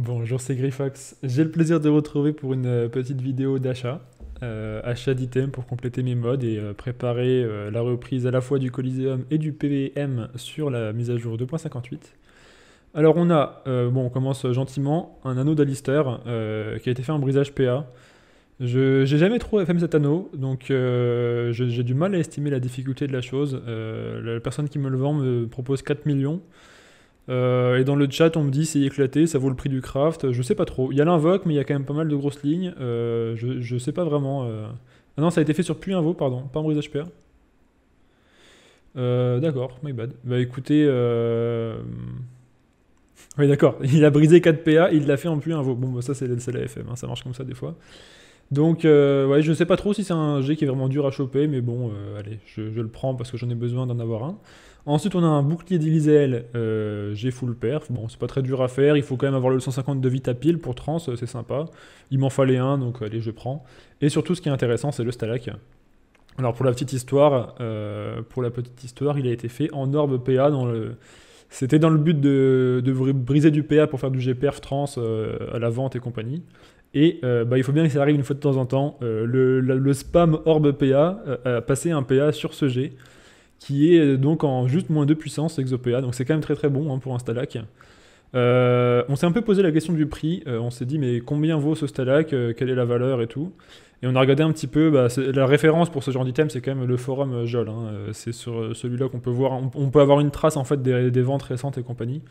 Bonjour, c'est Grifox. J'ai le plaisir de vous retrouver pour une euh, petite vidéo d'achat. Euh, achat d'items pour compléter mes modes et euh, préparer la reprise à la fois du Coliseum et du PVM sur la mise à jour 2.58. Alors on a, bon on commence gentiment, un anneau d'Alister qui a été fait en brisage PA. Je n'ai jamais trouvé FM cet anneau, donc j'ai du mal à estimer la difficulté de la chose. la personne qui me le vend me propose 4 millions. Euh, et dans le chat, on me dit c'est éclaté, ça vaut le prix du craft. Je sais pas trop. Il y a l'invoque, mais il y a quand même pas mal de grosses lignes. Euh, je, sais pas vraiment. Euh. Ah non, ça a été fait sur un Invo, pardon, pas en brise HPA d'accord, my bad. Bah écoutez. Oui, d'accord. Il a brisé 4 PA, il l'a fait en Puy Invo. Bon, bah, ça, c'est la FM, hein, ça marche comme ça des fois. Donc, ouais, je sais pas trop si c'est un jet qui est vraiment dur à choper, mais bon, allez, je, le prends parce que j'en ai besoin d'en avoir un. Ensuite, on a un bouclier d'Elysael, euh, j'ai full perf. Bon, c'est pas très dur à faire, il faut quand même avoir le 150 de vite pile pour trans, euh, c'est sympa. Il m'en fallait un, donc allez, je prends. Et surtout, ce qui est intéressant, c'est le Stalak. Alors, pour la petite histoire, euh, pour la petite histoire, il a été fait en orbe PA dans le. C'était dans le but de, briser du PA pour faire du perf trans euh, à la vente et compagnie. Et bah, il faut bien que ça arrive une fois de temps en temps. le, spam orbe PA a passé un PA sur ce G qui est euh, donc en juste moins de puissance Exopea. Donc c'est quand même très très bon hein, pour un stalak. Euh, on s'est un peu posé la question du prix. Euh, on s'est dit, mais combien vaut ce stalak, Quelle est la valeur et tout Et on a regardé un petit peu. Bah, la référence pour ce genre d'item, c'est quand même le forum JOL. Hein. C'est sur celui-là qu'on peut voir. On, peut avoir une trace en fait des, ventes récentes et compagnie.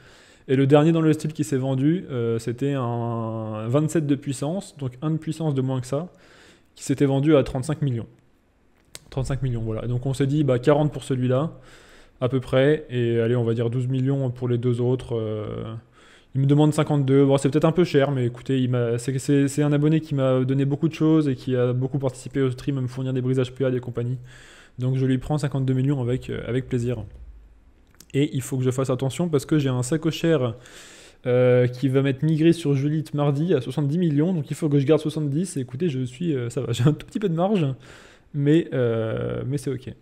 Et le dernier dans le style qui s'est vendu, c'était un 27 de puissance, donc un de puissance de moins que ça, qui s'était vendu à 35 millions. 35 millions, voilà. donc on s'est dit bah, 40 pour celui-là, à peu près, et allez, on va dire 12 millions pour les deux autres. Euh, il me demande 52, bon, c'est peut-être un peu cher, mais écoutez, C'est, un abonné qui m'a donné beaucoup de choses et qui a beaucoup participé au stream, à me fournir des brisages PA des compagnies. Donc je lui prends 52 millions avec, euh, avec plaisir. Et il faut que je fasse attention parce que j'ai un au cher euh, qui va mettre migré sur Julite mardi à 70 millions. Donc il faut que je garde 70. Et écoutez, je suis, ça j'ai un tout petit peu de marge. Euh, mais, c'est ok.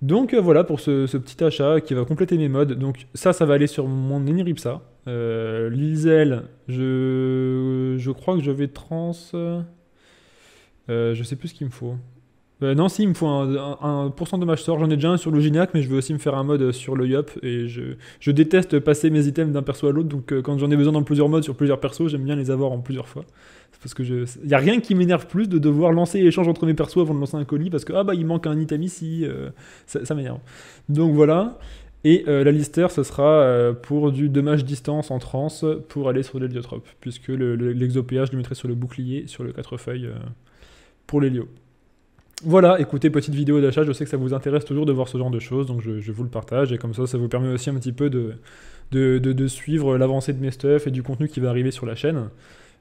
Donc euh, voilà pour ce, petit achat qui va compléter mes modes. Donc ça, ça va aller sur mon Eniripsa. Euh, L'Isel, je, crois que je vais trans... Euh, je sais plus ce qu'il me faut. Euh, non, si, il me faut un, un, dommage sort. J'en ai déjà un sur Gignac, mais je veux aussi me faire un mode euh, sur le Yop. Et je, déteste passer mes items d'un perso à l'autre. Donc, euh, quand j'en ai besoin dans plusieurs modes sur plusieurs persos, j'aime bien les avoir en plusieurs fois. parce que Il n'y a rien qui m'énerve plus de devoir lancer l'échange entre mes persos avant de lancer un colis parce que, ah bah, il manque un item ici. ça, m'énerve. Donc, voilà. Et la lister, ce sera pour du dommage distance en trans pour aller sur l'héliotrope, puisque l'exopéage, je le mettrai sur le bouclier, sur le quatre feuilles pour l'hélio. Voilà, écoutez, petite vidéo d'achat, je sais que ça vous intéresse toujours de voir ce genre de choses, donc je, vous le partage, et comme ça, ça vous permet aussi un petit peu de, de, suivre l'avancée de mes stuff et du contenu qui va arriver sur la chaîne.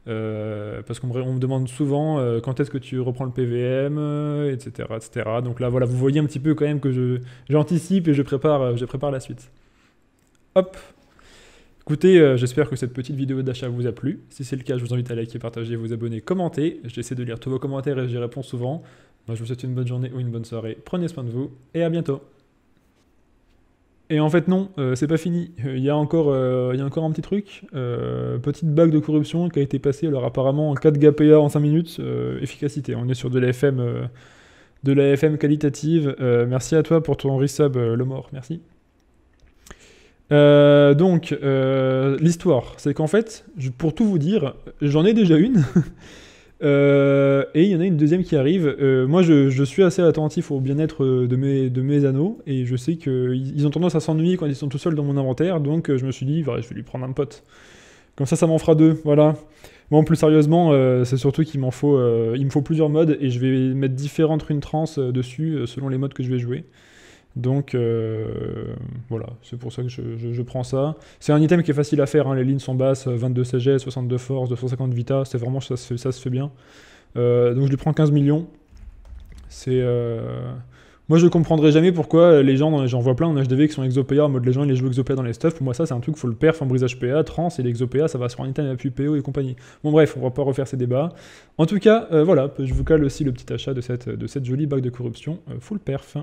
Euh, parce qu'on me demande souvent euh, quand est-ce que tu reprends le PVM, etc., etc. Donc là, voilà, vous voyez un petit peu quand même que j'anticipe et je prépare, euh, je prépare la suite. Hop Écoutez, euh, j'espère que cette petite vidéo d'achat vous a plu. Si c'est le cas, je vous invite à liker, partager, vous abonner, commenter. J'essaie de lire tous vos commentaires et j'y réponds souvent. Moi, je vous souhaite une bonne journée ou une bonne soirée. Prenez soin de vous et à bientôt. Et en fait, non, euh, c'est pas fini. Euh, il y, a encore, y encore un petit truc. petite bague de corruption qui a été passée. Alors, apparemment, en 4 GAPA en 5 minutes, efficacité. On est sur de la FM, de la FM qualitative. merci à toi pour ton resub, le mort. Merci. Euh, donc, euh, l'histoire, c'est qu'en fait, pour tout vous dire, j'en ai déjà une. Euh, et il y en a une deuxième qui arrive. moi, je, suis assez attentif au bien-être de mes, de mes anneaux. Et je sais qu'ils ont tendance à s'ennuyer quand ils sont tout seuls dans mon inventaire. Donc, je me suis dit, je vais lui prendre un pote. Comme ça, ça m'en fera deux. Voilà. Bon, plus sérieusement, c'est surtout qu'il m'en faut, il me faut plusieurs modes et je vais mettre différentes runes trans dessus selon les modes que je vais jouer. Donc euh, voilà, c'est pour ça que je, prends ça. C'est un item qui est facile à faire, hein. les lignes sont basses, 22 CG, 62 force, 250 vita, c'est vraiment ça se fait, bien. Euh, donc je lui prends 15 millions. C'est euh, Moi je comprendrai jamais pourquoi les gens, j'en vois plein en HDV qui sont exopéa, en mode les gens ils les jouent exopéa dans les stuff. Pour moi ça c'est un truc, faut le perf en brisage PA, trans et l'exopéa ça va sur un item pu PO et compagnie. Bon bref, on va pas refaire ces débats. En tout cas, voilà, je vous cale aussi le petit achat de cette, de cette jolie bague de corruption full perf.